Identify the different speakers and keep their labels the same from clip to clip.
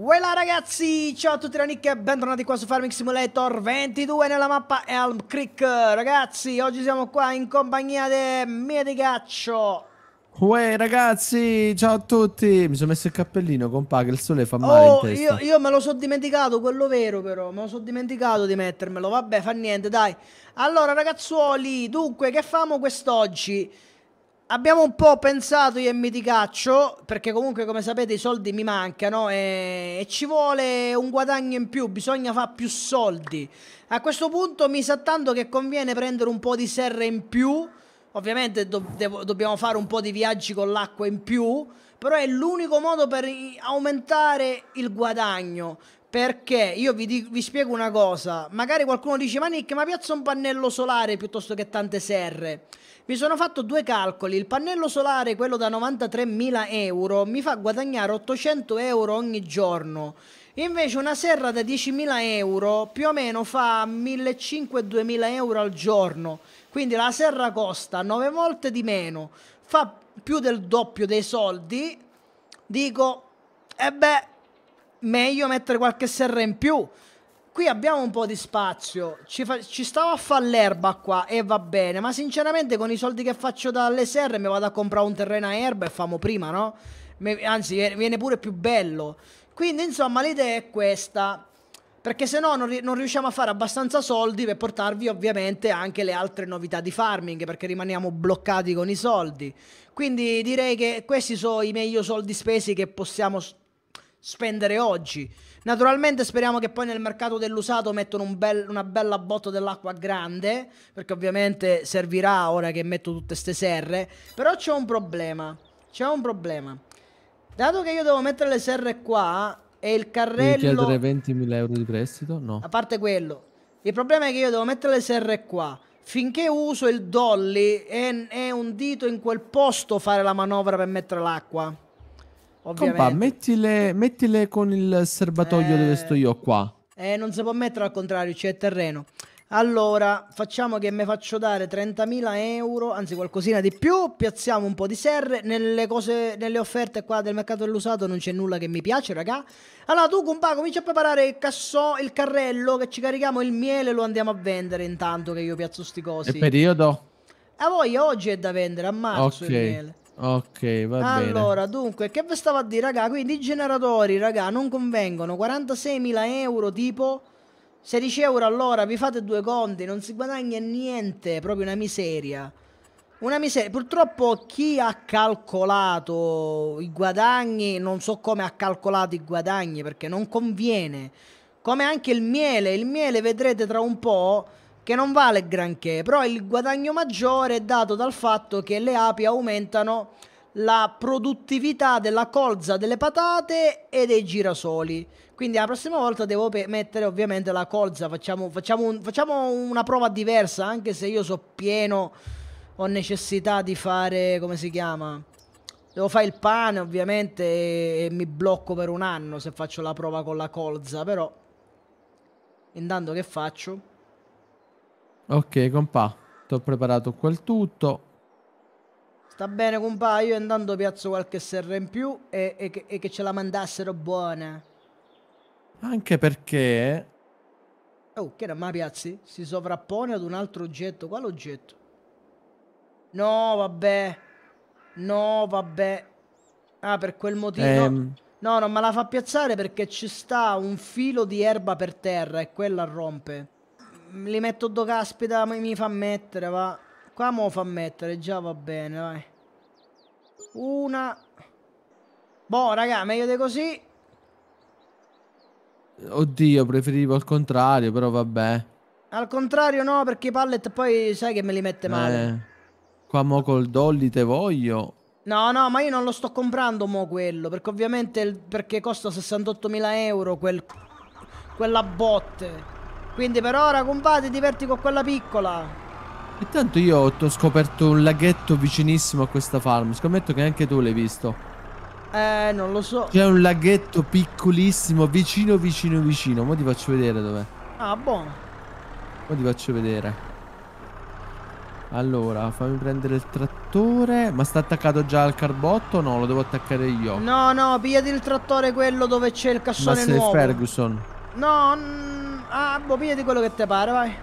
Speaker 1: Voilà ragazzi, ciao a tutti da Nick e bentornati qua su Farming Simulator 22 nella mappa Elm Creek Ragazzi, oggi siamo qua in compagnia di Medicaccio
Speaker 2: Uè ragazzi, ciao a tutti Mi sono messo il cappellino compà che il sole fa male oh, io,
Speaker 1: io, me lo sono dimenticato, quello vero però Me lo sono dimenticato di mettermelo, vabbè fa niente dai Allora ragazzuoli, dunque che famo quest'oggi? Abbiamo un po' pensato io e Miticaccio, perché comunque come sapete i soldi mi mancano e, e ci vuole un guadagno in più, bisogna fare più soldi. A questo punto mi sa tanto che conviene prendere un po' di serre in più, ovviamente do dobbiamo fare un po' di viaggi con l'acqua in più, però è l'unico modo per aumentare il guadagno. Perché io vi, vi, spiego una cosa, magari qualcuno dice ma Nick ma piazza un pannello solare piuttosto che tante serre. Mi sono fatto due calcoli, il pannello solare, quello da 93.000 euro, mi fa guadagnare 800 euro ogni giorno. Invece una serra da 10.000 euro più o meno fa 1.500-2.000 euro al giorno. Quindi la serra costa 9 volte di meno, fa più del doppio dei soldi. Dico, e eh beh, meglio mettere qualche serra in più qui abbiamo un po' di spazio. Ci, fa, ci stavo a fare l'erba qua e va bene. Ma sinceramente con i soldi che faccio dall'SR mi vado a comprare un terreno a erba e famo prima, no? Me, anzi, eh, viene pure più bello. Quindi, insomma, l'idea è questa. Perché se no non, riusciamo a fare abbastanza soldi per portarvi ovviamente anche le altre novità di farming, perché rimaniamo bloccati con i soldi. Quindi direi che questi sono i meglio soldi spesi che possiamo spendere oggi. Naturalmente speriamo che poi nel mercato dell'usato mettono un bel, una bella botta dell'acqua grande, perché ovviamente servirà ora che metto tutte ste serre, però c'è un problema, c'è un problema. Dato che io devo mettere le serre qua e il carrello... Devi
Speaker 2: chiedere 20.000 euro di prestito? No. A
Speaker 1: parte quello, il problema è che io devo mettere le serre qua finché uso il dolly è, è, un dito in quel posto fare la manovra per mettere l'acqua. Ovviamente. Compa,
Speaker 2: mettile, mettile con il serbatoio eh... dove sto io qua.
Speaker 1: Eh, non si può mettere al contrario, c'è terreno. Allora, facciamo che mi faccio dare 30.000 euro, anzi qualcosina di più, piazziamo un po' di serre, nelle, cose, nelle offerte qua del mercato dell'usato non c'è nulla che mi piace, raga. Allora tu, compa, comincia a preparare il cassò, il carrello, che ci carichiamo il miele e lo andiamo a vendere intanto che io piazzo sti cosi. Che
Speaker 2: periodo?
Speaker 1: A voi oggi è da vendere, a marzo okay. il miele.
Speaker 2: Ok, va allora, bene. Allora,
Speaker 1: dunque, che vi stavo a dire, raga? Quindi i generatori, raga, non convengono. 46.000 euro, tipo 16 euro all'ora, vi fate due conti, non si guadagna niente, proprio una miseria. Una miseria. Purtroppo chi ha calcolato i guadagni, non so come ha calcolato i guadagni, perché non conviene. Come anche il miele, il miele vedrete tra un po' che non vale granché, però il guadagno maggiore è dato dal fatto che le api aumentano la produttività della colza delle patate e dei girasoli. Quindi la prossima volta devo mettere ovviamente la colza, facciamo, facciamo, un, facciamo una prova diversa, anche se io so pieno, ho necessità di fare, come si chiama? Devo fare il pane ovviamente e, mi blocco per un anno se faccio la prova con la colza, però... Intanto che faccio?
Speaker 2: Ok, compà, ti ho preparato quel tutto.
Speaker 1: Sta bene, compà, io intanto piazzo qualche serra in più e, e, che, e che ce la mandassero buona.
Speaker 2: Anche perché...
Speaker 1: Oh, che non mi piazzi? Si sovrappone ad un altro oggetto. Quale oggetto? No, vabbè. No, vabbè. Ah, per quel motivo... Ehm... No, non me la fa piazzare perché ci sta un filo di erba per terra e quella rompe. Mm, li metto do caspita, ma mi fa mettere, va. Qua mo fa mettere, già va bene, vai. Una. Boh, raga, meglio di così.
Speaker 2: Oddio, preferivo al contrario, però vabbè.
Speaker 1: Al contrario no, perché i pallet poi sai che me li mette male.
Speaker 2: Eh, qua mo col dolly te voglio.
Speaker 1: No, no, ma io non lo sto comprando mo quello, perché ovviamente il, perché costa 68.000 euro quel, quella botte. Quindi per ora ti diverti con quella piccola.
Speaker 2: Intanto io ho scoperto un laghetto vicinissimo a questa farm. Scommetto che anche tu l'hai visto.
Speaker 1: Eh, non lo so. C'è
Speaker 2: un laghetto piccolissimo, vicino, vicino, vicino. Ora ti faccio vedere dov'è. Ah, buono. Ora ti faccio vedere. Allora, fammi prendere il trattore. Ma sta attaccato già al carbotto o no? Lo devo attaccare io.
Speaker 1: No, no, pigliati il trattore quello dove c'è il cassone ma nuovo. Ma è Ferguson. No, No, Ah, boh, di quello che te pare, vai.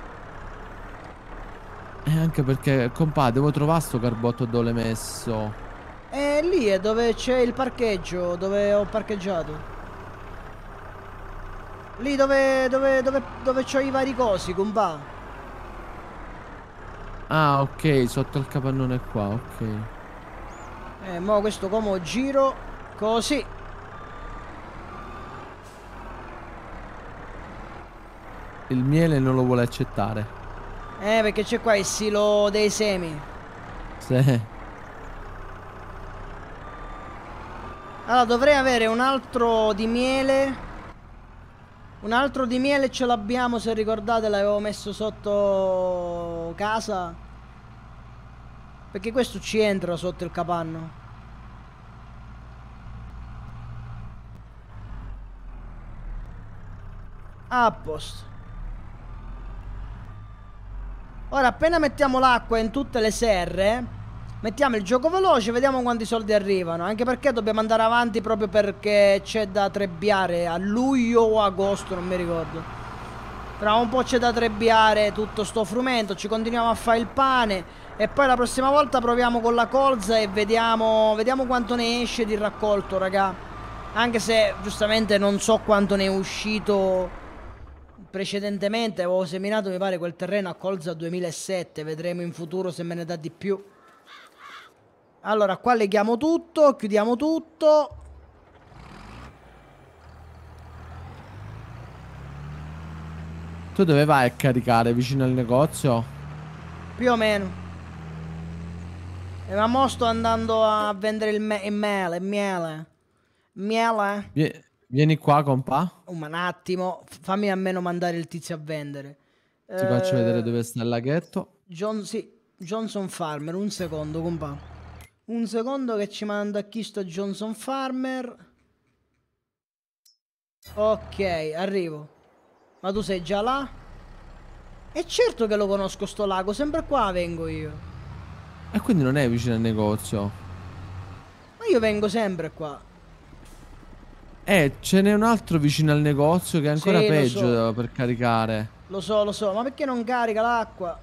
Speaker 2: E eh, anche perché, compà, devo trovare sto carbotto dove l'hai messo.
Speaker 1: E lì è dove c'è il parcheggio, dove ho parcheggiato. Lì dove, dove, dove, dove c'ho i vari cosi, compà.
Speaker 2: Ah, ok, sotto il capannone qua, ok.
Speaker 1: Eh, mo questo come giro così.
Speaker 2: il miele non lo vuole accettare.
Speaker 1: Eh, perché c'è qua il silo dei semi. Sì. Allora, dovrei avere un altro di miele. Un altro di miele ce l'abbiamo, se ricordate, l'avevo messo sotto casa. Perché questo ci entra sotto il capanno. A Ora appena mettiamo l'acqua in tutte le serre Mettiamo il gioco veloce Vediamo quanti soldi arrivano Anche perché dobbiamo andare avanti proprio perché c'è da trebbiare A luglio o agosto non mi ricordo Tra un po' c'è da trebbiare tutto sto frumento Ci continuiamo a fare il pane e poi la prossima volta proviamo con la colza e vediamo, vediamo quanto ne esce di raccolto, raga. Anche se giustamente non so quanto ne è uscito precedentemente avevo seminato, mi pare, quel terreno a Colza 2007. Vedremo in futuro se me ne dà di più. Allora, qua leghiamo tutto, chiudiamo tutto.
Speaker 2: Tu dove vai a caricare? Vicino al negozio?
Speaker 1: Più o meno. E ma mo sto andando a vendere il, me il miele, il miele. Miele?
Speaker 2: Vieni, Vieni qua, compa.
Speaker 1: Oh, ma un attimo, fammi almeno mandare il tizio a vendere. Ti eh... faccio vedere
Speaker 2: dove sta il laghetto.
Speaker 1: John, sì. Johnson Farmer, un secondo, compa. Un secondo che ci manda chi sto Johnson Farmer. Ok, arrivo. Ma tu sei già là? E certo che lo conosco sto lago, sempre qua vengo io.
Speaker 2: E quindi non è vicino al negozio?
Speaker 1: Ma io vengo sempre qua.
Speaker 2: Eh, ce n'è un altro vicino al negozio che è ancora sì, peggio so. per caricare.
Speaker 1: Lo so, lo so, ma perché non carica l'acqua?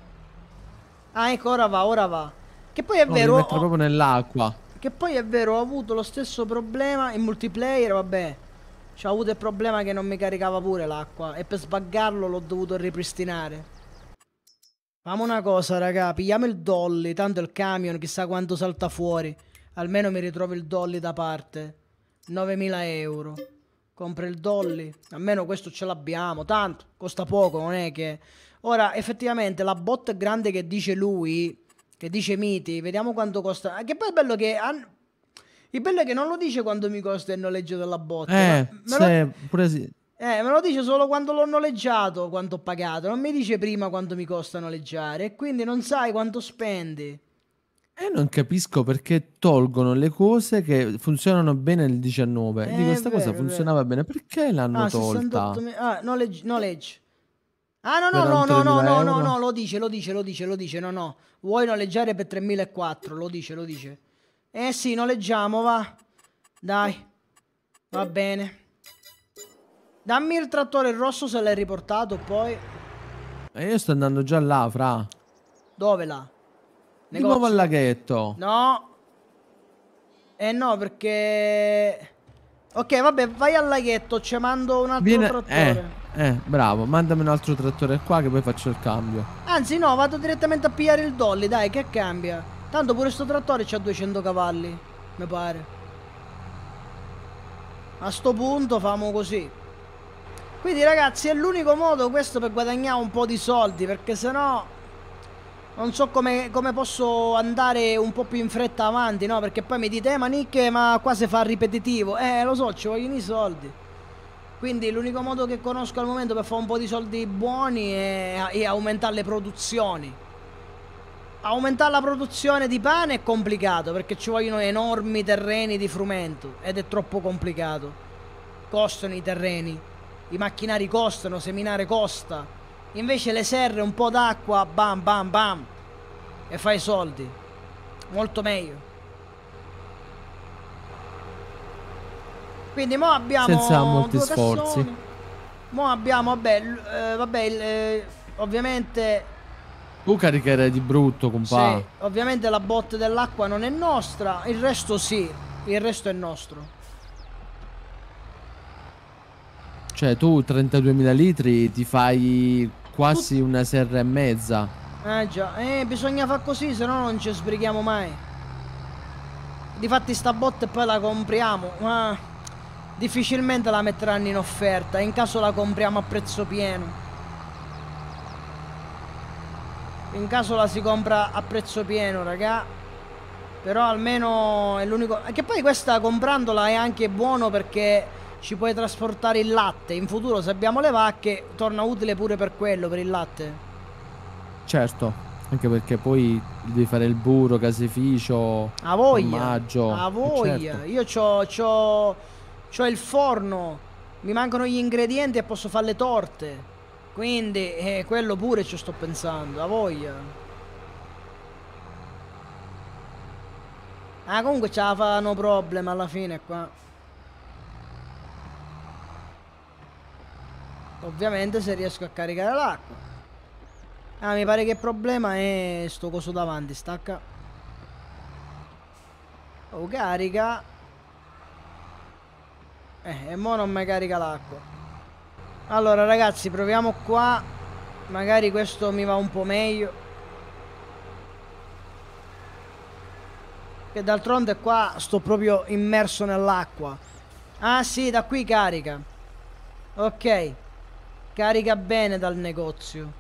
Speaker 1: Ah, ecco, ora va, ora va. Che poi è no, vero... Lo metto ho...
Speaker 2: proprio nell'acqua.
Speaker 1: Che poi è vero, ho avuto lo stesso problema in multiplayer, vabbè. Cioè, ho avuto il problema che non mi caricava pure l'acqua. E per sbaggarlo l'ho dovuto ripristinare. Famo una cosa, raga. Pigliamo il dolly. Tanto il camion, chissà quanto salta fuori. Almeno mi ritrovo il dolly da parte. 9.000 euro. Compra il Dolly. Almeno questo ce l'abbiamo. Tanto costa poco, non è che. Ora, effettivamente, la bot grande che dice lui, che dice Miti, vediamo quanto costa. Ah, che poi è bello che. Han... Il bello è che non lo dice quando mi costa il noleggio della bot. Eh, me lo... pure sì. Eh, me lo dice solo quando l'ho noleggiato, quanto ho pagato. Non mi dice prima quanto mi costa noleggiare. E quindi non sai quanto spendi.
Speaker 2: E eh, non capisco perché tolgono le cose che funzionano bene nel 19. Eh, Dico, questa cosa funzionava bene, perché l'hanno ah, tolta? Me-
Speaker 1: ah, knowledge, knowledge. Ah no no no no no no no no lo dice lo dice lo dice lo dice no no vuoi noleggiare per 3004 lo dice lo dice eh sì noleggiamo va dai va bene dammi il trattore il rosso se l'hai riportato poi e
Speaker 2: eh, io sto andando già là fra
Speaker 1: dove là? Di nuovo al
Speaker 2: laghetto.
Speaker 1: No. Eh no, perché... Ok, vabbè, vai al laghetto, ci mando un altro Viene... trattore.
Speaker 2: Eh, eh, bravo, mandami un altro trattore qua che poi faccio il cambio.
Speaker 1: Anzi no, vado direttamente a pigliare il dolly, dai, che cambia. Tanto pure sto trattore c'ha 200 cavalli, mi pare. A sto punto famo così. Quindi ragazzi è l'unico modo questo per guadagnare un po' di soldi, perché sennò non so come, come, posso andare un po' più in fretta avanti, no? Perché poi mi dite, eh, ma Nick, eh, ma qua si fa ripetitivo. Eh, lo so, ci vogliono i soldi. Quindi l'unico modo che conosco al momento per fare un po' di soldi buoni è, è aumentare le produzioni. Aumentare la produzione di pane è complicato perché ci vogliono enormi terreni di frumento ed è troppo complicato. Costano i terreni, i macchinari costano, seminare costa Invece le serre, un po' d'acqua, bam bam bam. E fai soldi. Molto meglio. Quindi mo abbiamo... Senza molti sforzi. Cassoni. Mo abbiamo, vabbè, eh, vabbè eh, ovviamente...
Speaker 2: Tu caricherai di brutto, compà. Sì,
Speaker 1: ovviamente la botte dell'acqua non è nostra, il resto sì, il resto è nostro.
Speaker 2: Cioè tu 32.000 litri ti fai Quasi una serra e mezza.
Speaker 1: Eh già, eh, bisogna far così, se no non ci sbrighiamo mai. Difatti sta botte e poi la compriamo, ma difficilmente la metteranno in offerta, in caso la compriamo a prezzo pieno. In caso la si compra a prezzo pieno, raga. Però almeno è l'unico... Che poi questa comprandola è anche buono perché ci puoi trasportare il latte. In futuro, se abbiamo le vacche, torna utile pure per quello, per il latte.
Speaker 2: Certo. Anche perché poi devi fare il burro, caseificio, a voi A eh, certo.
Speaker 1: voglia. Io c'ho, c'ho, c'ho il forno, mi mancano gli ingredienti e posso fare le torte. Quindi eh, quello pure ci sto pensando, a voi Ah comunque ce la fanno problema alla fine qua. Ovviamente se riesco a caricare l'acqua. Ah, mi pare che il problema è sto coso davanti, stacca. Oh, carica. Eh, e mo non mi carica l'acqua. Allora, ragazzi, proviamo qua. Magari questo mi va un po' meglio. Che d'altronde qua sto proprio immerso nell'acqua. Ah, sì, da qui carica. Ok. Carica bene dal negozio.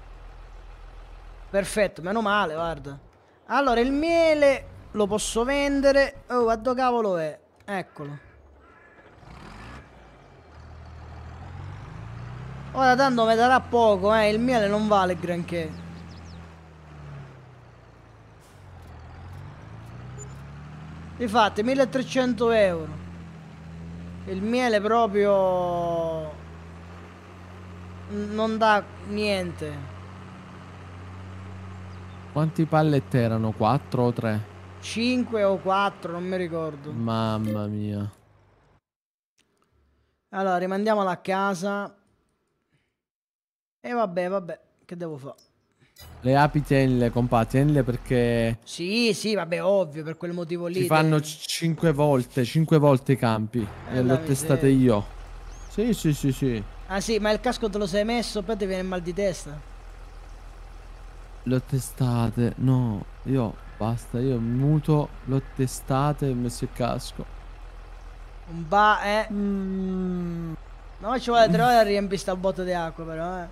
Speaker 1: Perfetto, meno male, guarda. Allora, il miele lo posso vendere. Oh, a dove cavolo è? Eccolo. Ora tanto mi darà poco, eh. Il miele non vale granché. Difatti, 1300 euro. Il miele proprio non dà niente.
Speaker 2: Quanti pallet erano? 4 o 3?
Speaker 1: 5 o 4, non mi ricordo.
Speaker 2: Mamma mia.
Speaker 1: Allora, rimandiamola a casa. E vabbè, vabbè, che devo fare?
Speaker 2: Le api tienile, compà, tienile perché...
Speaker 1: Sì, sì, vabbè, ovvio, per quel motivo lì. Si fanno
Speaker 2: 5 volte, 5 volte i campi. Eh, e l'ho testate io. Sì, sì, sì, sì.
Speaker 1: Ah sì, ma il casco te lo sei messo, poi ti viene mal di testa.
Speaker 2: L'ho testate, no, io basta, io muto, l'ho testate e ho messo il casco.
Speaker 1: Un ba, eh. Mm. No, ci vuole tre ore a riempire sta botta di acqua però, eh.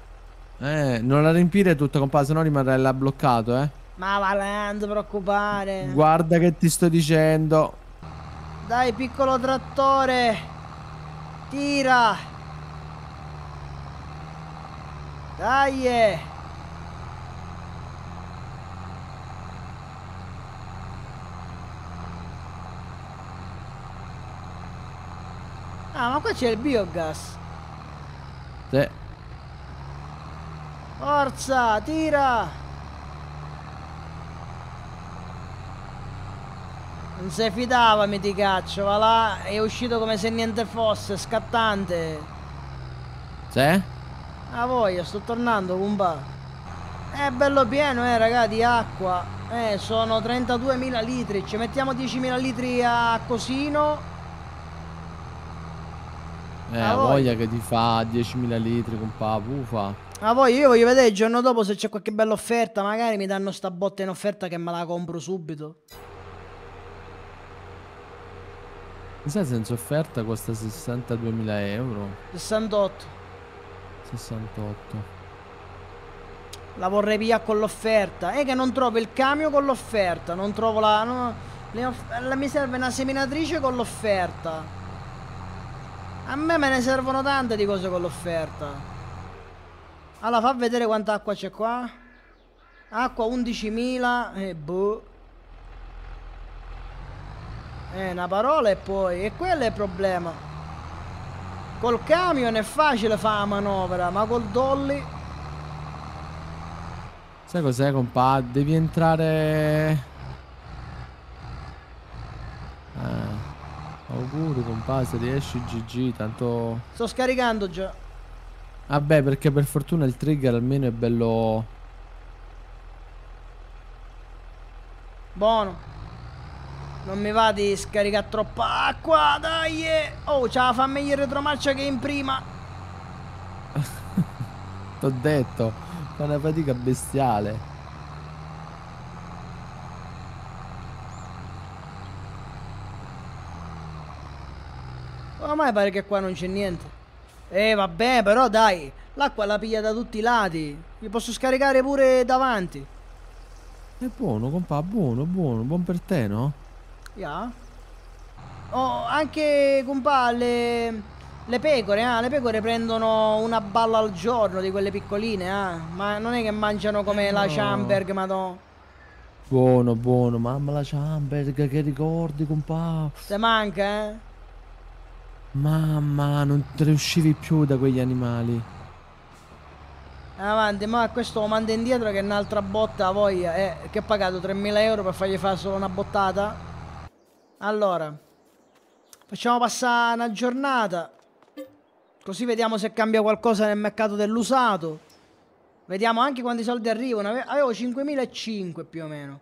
Speaker 2: Eh, non la riempire tutta, compa, se no rimarrà bloccato, eh.
Speaker 1: Ma vale, eh, non ti preoccupare.
Speaker 2: Guarda che ti sto dicendo.
Speaker 1: Dai, piccolo trattore. Tira. Dai! Eh. Ah, ma qua c'è il biogas. Sì. Forza, tira! Non si fidava, miticaccio, va là, è uscito come se niente fosse, scattante. Sì? A voglia, sto tornando, compa. È bello pieno, eh, raga, di acqua. Eh, sono 32.000 litri. Ci mettiamo 10.000 litri a cosino.
Speaker 2: Eh, a voglia. voglia che ti fa 10.000 litri, compa, pufa.
Speaker 1: Ma poi io voglio vedere il giorno dopo se c'è qualche bella offerta, magari mi danno sta botta in offerta che me la compro subito.
Speaker 2: Mi sa senza offerta costa 62.000 euro.
Speaker 1: 68.
Speaker 2: 68
Speaker 1: la vorrei via con l'offerta è eh, che non trovo il camion con l'offerta non trovo la, no, la mi serve una seminatrice con l'offerta a me me ne servono tante di cose con l'offerta allora fa vedere quanta acqua c'è qua acqua 11.000 e eh, boh eh, una parola e poi e quello è il problema Col camion è facile fare la manovra, ma col dolly...
Speaker 2: Sai cos'è, compa? Devi entrare... Ah, auguri, compa, se riesci GG, tanto...
Speaker 1: Sto scaricando già.
Speaker 2: Vabbè, perché per fortuna il trigger almeno è bello...
Speaker 1: Buono. Non mi va di scaricare troppa acqua, dai! Oh, c'ha fa meglio retromarcia che in prima!
Speaker 2: T'ho detto, fa una fatica bestiale.
Speaker 1: Ormai pare che qua non c'è niente. Eh, vabbè, però dai, l'acqua la piglia da tutti i lati. Mi posso scaricare pure davanti.
Speaker 2: È buono, compà, buono, buono, buon per te, no?
Speaker 1: Yeah. Oh, anche compà, le, le pecore, ah, le pecore prendono una balla al giorno di quelle piccoline, ah. Ma non è che mangiano come eh la no. Chamberg, madò.
Speaker 2: Buono, buono, mamma la Chamberg, che ricordi, compa.
Speaker 1: Se manca, eh?
Speaker 2: Mamma, non te ne uscivi più da quegli animali.
Speaker 1: Avanti, ma questo lo manda indietro che è un'altra botta voglia, eh, che ha pagato 3.000 euro per fargli fare solo una bottata. Allora, facciamo passare una giornata. Così vediamo se cambia qualcosa nel mercato dell'usato. Vediamo anche quanti soldi arrivano. Avevo 5.005 più o meno.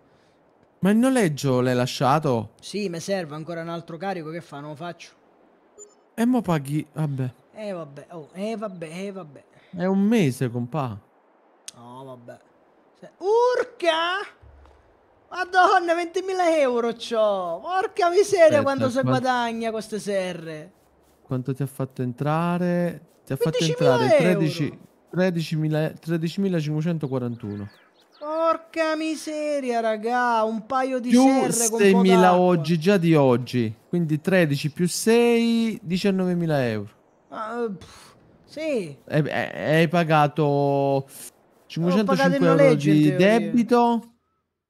Speaker 2: Ma il noleggio l'hai lasciato?
Speaker 1: Sì, mi serve ancora un altro carico. Che fa? Non lo faccio.
Speaker 2: E mo paghi... Vabbè.
Speaker 1: Eh vabbè, oh, eh vabbè, eh vabbè.
Speaker 2: È un mese, compà.
Speaker 1: No, oh, vabbè. Se... Urca! Madonna, 20.000 euro c'ho. Porca miseria Aspetta, quando si quant... guadagna queste serre.
Speaker 2: Quanto ti ha fatto entrare? Ti ha fatto entrare 13.541. 13, 13
Speaker 1: Porca miseria, raga, un paio di Più serre con 6.000
Speaker 2: oggi, già di oggi. Quindi 13 più 6, 19.000 euro.
Speaker 1: Ah, sì. E,
Speaker 2: eh, e, eh, hai pagato 505 euro di debito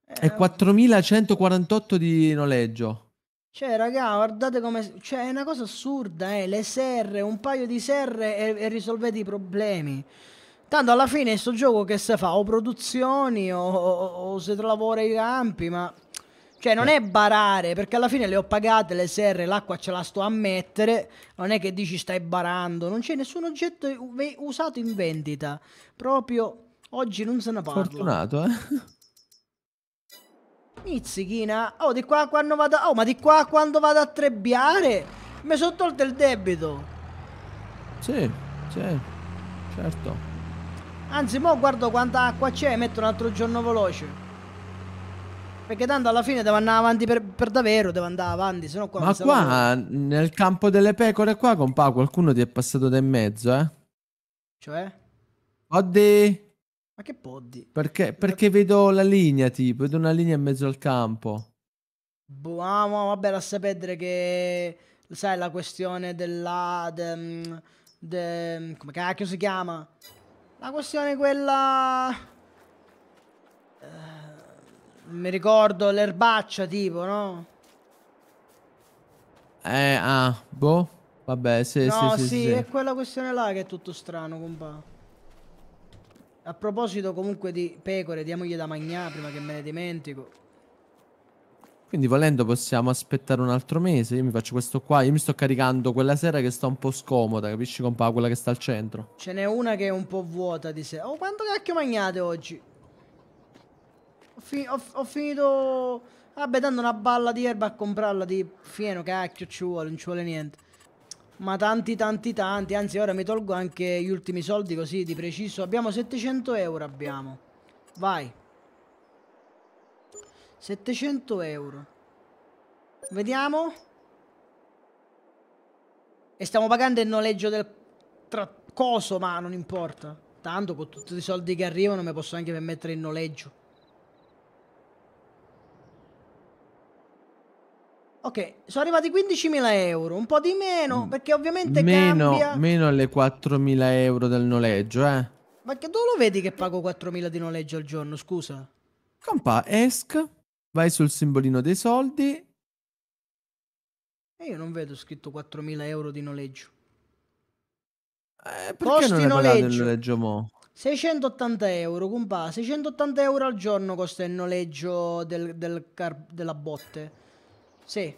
Speaker 2: e ehm, 4148 di noleggio.
Speaker 1: Cioè, raga, guardate come... Cioè, è una cosa assurda, eh. Le serre, un paio di serre e, e risolvete i problemi. Tanto alla fine questo gioco che se fa? O produzioni o, o, o se lavora i campi, ma... Cioè, non eh. è barare, perché alla fine le ho pagate le serre, l'acqua ce la sto a mettere. Non è che dici stai barando, non c'è nessun oggetto usato in vendita. Proprio oggi non se ne parla. Fortunato, eh? Mizzichina. Oh, di qua quando vado... Oh, ma di qua quando vado a trebbiare? Mi sono tolto il debito. Sì, sì, certo. Anzi, mo guardo quanta acqua c'è e metto un altro giorno veloce. Perché tanto alla fine devo andare avanti per, per davvero, devo andare avanti, sennò qua... Ma qua,
Speaker 2: lo... nel campo delle pecore qua, compa, qualcuno ti è passato da in mezzo, eh? Cioè? Oddi!
Speaker 1: Ma che poddi?
Speaker 2: Perché, perché vedo la linea, tipo, vedo una linea in mezzo al campo.
Speaker 1: Boh, ah, vabbè, la sapete che... Sai, la questione della... De, de, come cacchio si chiama? La questione quella... Uh, mi ricordo l'erbaccia, tipo, no?
Speaker 2: Eh, ah, boh. Vabbè, sì, no, sì, sì, sì, sì. è
Speaker 1: quella questione là che è tutto strano, compa. A proposito comunque di pecore, diamogli da mangiare prima che me ne dimentico.
Speaker 2: Quindi volendo possiamo aspettare un altro mese, io mi faccio questo qua, io mi sto caricando quella sera che sta un po' scomoda, capisci compa, quella che sta al centro.
Speaker 1: Ce n'è una che è un po' vuota di sé. Oh, quanto cacchio mangiate oggi? Ho, fi ho, ho finito... Vabbè, dando una balla di erba a comprarla di fieno, cacchio, ci vuole, non ci vuole niente ma tanti tanti tanti anzi ora mi tolgo anche gli ultimi soldi così di preciso abbiamo 700 euro abbiamo vai 700 euro vediamo e stiamo pagando il noleggio del coso ma non importa tanto con tutti i soldi che arrivano mi posso anche permettere il noleggio Ok, sono arrivati 15.000 euro, un po' di meno, mm. perché ovviamente meno, cambia...
Speaker 2: Meno alle 4.000 euro del noleggio, eh.
Speaker 1: Ma che dove lo vedi che pago 4.000 di noleggio al giorno, scusa?
Speaker 2: Compa, ESC, vai sul simbolino dei soldi...
Speaker 1: E io non vedo scritto 4.000 euro di noleggio. Eh, perché Costi non noleggio. il
Speaker 2: noleggio mo'?
Speaker 1: 680 euro, compà. 680 euro al giorno costa il noleggio del, del car- della botte. Sì.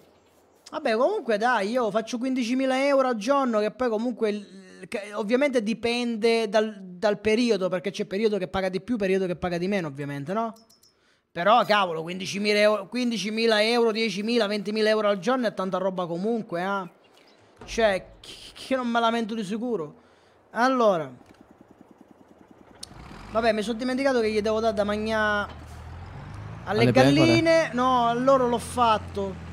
Speaker 1: Vabbè, comunque dai, io faccio 15.000 euro al giorno che poi comunque... Ovviamente dipende dal, dal periodo, perché c'è periodo che paga di più, periodo che paga di meno, ovviamente, no? Però, cavolo, 15.000 euro, 15.000 euro 10.000, 20.000 euro al giorno è tanta roba comunque, eh? Cioè, che non me lamento di sicuro. Allora. Vabbè, mi sono dimenticato che gli devo dare da mangiare
Speaker 2: alle, alle galline.
Speaker 1: Pecore. No, a loro l'ho fatto.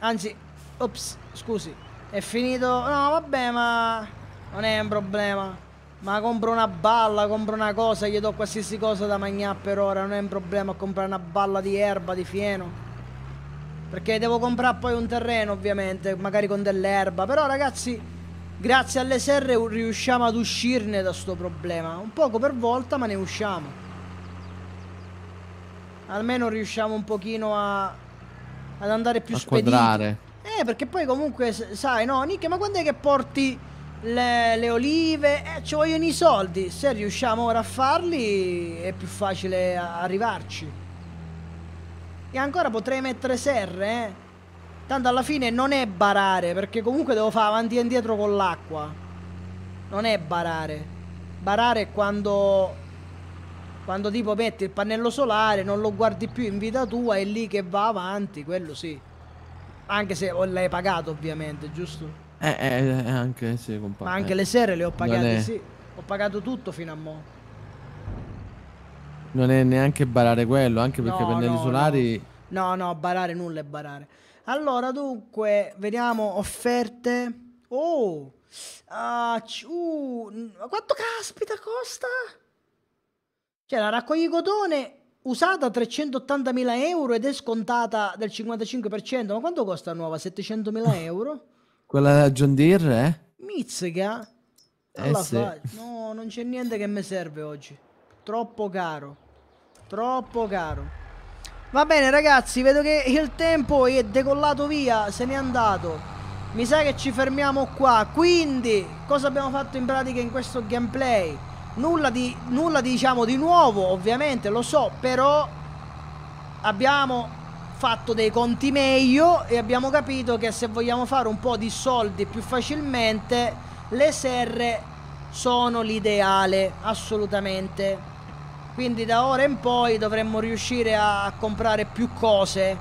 Speaker 1: Anzi, ops, scusi, è finito... No, vabbè, ma non è un problema. Ma compro una balla, compro una cosa, gli do qualsiasi cosa da mangiare per ora, non è un problema comprare una balla di erba, di fieno. Perché devo comprare poi un terreno, ovviamente, magari con dell'erba. Però, ragazzi, grazie alle serre riusciamo ad uscirne da sto problema. Un poco per volta, ma ne usciamo. Almeno riusciamo un pochino a ad andare più a spediti. Quadrare. Eh, perché poi comunque, sai, no, Nick, ma quando è che porti le, le olive? Eh, ci vogliono i soldi. Se riusciamo ora a farli, è più facile arrivarci. E ancora potrei mettere serre, eh. Tanto alla fine non è barare, perché comunque devo fare avanti e indietro con l'acqua. Non è barare. Barare è quando quando tipo metti il pannello solare, non lo guardi più in vita tua, è lì che va avanti, quello sì. Anche se l'hai pagato ovviamente, giusto?
Speaker 2: Eh, eh, eh anche se compagno. Ma anche eh. le sere le ho pagate, sì.
Speaker 1: Ho pagato tutto fino a mo'.
Speaker 2: Non è neanche barare quello, anche perché no, pannelli no, solari...
Speaker 1: No. no, no, barare nulla è barare. Allora, dunque, vediamo offerte. Oh! Ah, uh, uh, quanto caspita costa? Cioè la raccoglie cotone usata 380.000 euro ed è scontata del 55%. Ma quanto costa nuova? 700.000 euro?
Speaker 2: Quella John Deere?
Speaker 1: Eh? Mizzica? Eh sì. No, non c'è niente che mi serve oggi. Troppo caro. Troppo caro. Va bene ragazzi, vedo che il tempo è decollato via, se n'è andato. Mi sa che ci fermiamo qua. Quindi, cosa abbiamo fatto in pratica in questo gameplay? Nulla di, nulla di, diciamo di nuovo, ovviamente lo so, però abbiamo fatto dei conti meglio e abbiamo capito che se vogliamo fare un po' di soldi più facilmente, le serre sono l'ideale, assolutamente. Quindi da ora in poi dovremmo riuscire a comprare più cose.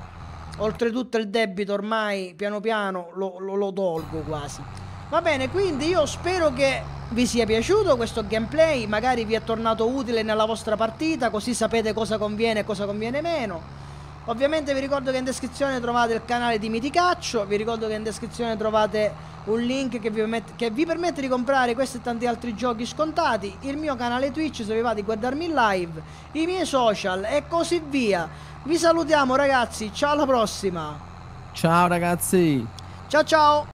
Speaker 1: Oltretutto il debito ormai piano piano lo, lo, lo tolgo quasi. Va bene, quindi io spero che vi sia piaciuto questo gameplay, magari vi è tornato utile nella vostra partita, così sapete cosa conviene e cosa conviene meno. Ovviamente vi ricordo che in descrizione trovate il canale di Miticaccio, vi ricordo che in descrizione trovate un link che vi, permette, che vi permette di comprare questi e tanti altri giochi scontati, il mio canale Twitch se vi va di guardarmi in live, i miei social e così via. Vi salutiamo ragazzi, ciao alla prossima!
Speaker 2: Ciao ragazzi!
Speaker 1: Ciao ciao!